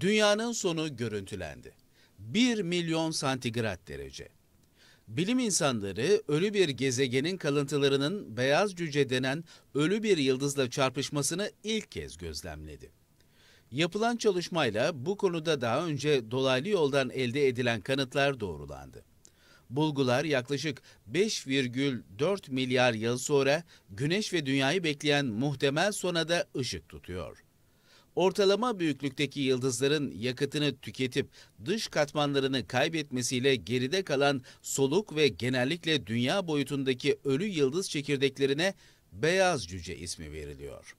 Dünyanın sonu görüntülendi. 1 milyon santigrat derece. Bilim insanları ölü bir gezegenin kalıntılarının beyaz cüce denen ölü bir yıldızla çarpışmasını ilk kez gözlemledi. Yapılan çalışmayla bu konuda daha önce dolaylı yoldan elde edilen kanıtlar doğrulandı. Bulgular yaklaşık 5,4 milyar yıl sonra Güneş ve Dünya'yı bekleyen muhtemel sona da ışık tutuyor. Ortalama büyüklükteki yıldızların yakıtını tüketip dış katmanlarını kaybetmesiyle geride kalan soluk ve genellikle dünya boyutundaki ölü yıldız çekirdeklerine beyaz cüce ismi veriliyor.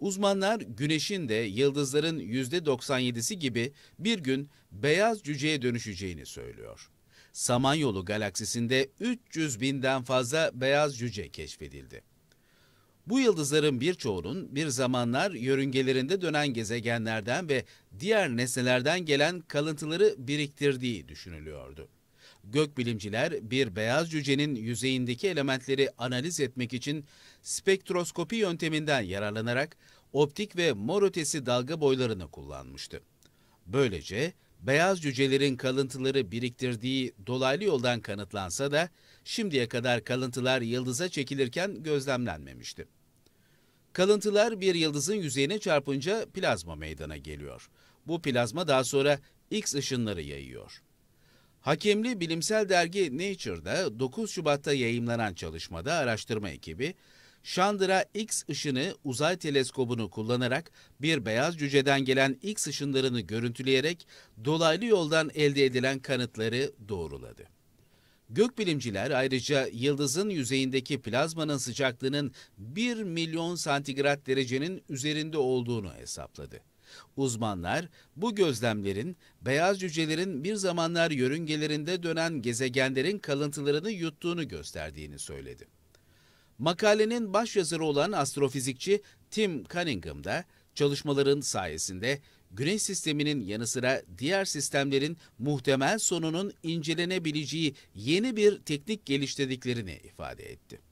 Uzmanlar güneşin de yıldızların %97'si gibi bir gün beyaz cüceye dönüşeceğini söylüyor. Samanyolu galaksisinde 300 binden fazla beyaz cüce keşfedildi. Bu yıldızların birçoğunun bir zamanlar yörüngelerinde dönen gezegenlerden ve diğer nesnelerden gelen kalıntıları biriktirdiği düşünülüyordu. Gökbilimciler bir beyaz cücenin yüzeyindeki elementleri analiz etmek için spektroskopi yönteminden yararlanarak optik ve mor ötesi dalga boylarını kullanmıştı. Böylece beyaz cücelerin kalıntıları biriktirdiği dolaylı yoldan kanıtlansa da şimdiye kadar kalıntılar yıldıza çekilirken gözlemlenmemişti. Kalıntılar bir yıldızın yüzeyine çarpınca plazma meydana geliyor. Bu plazma daha sonra X ışınları yayıyor. Hakemli bilimsel dergi Nature'da 9 Şubat'ta yayımlanan çalışmada araştırma ekibi, Chandra X ışını uzay teleskobunu kullanarak bir beyaz cüceden gelen X ışınlarını görüntüleyerek dolaylı yoldan elde edilen kanıtları doğruladı. Gökbilimciler ayrıca yıldızın yüzeyindeki plazmanın sıcaklığının 1 milyon santigrat derecenin üzerinde olduğunu hesapladı. Uzmanlar bu gözlemlerin beyaz cücelerin bir zamanlar yörüngelerinde dönen gezegenlerin kalıntılarını yuttuğunu gösterdiğini söyledi. Makalenin başyazarı olan astrofizikçi Tim Cunningham da Çalışmaların sayesinde Güneş sisteminin yanı sıra diğer sistemlerin muhtemel sonunun incelenebileceği yeni bir teknik geliştirdiklerini ifade etti.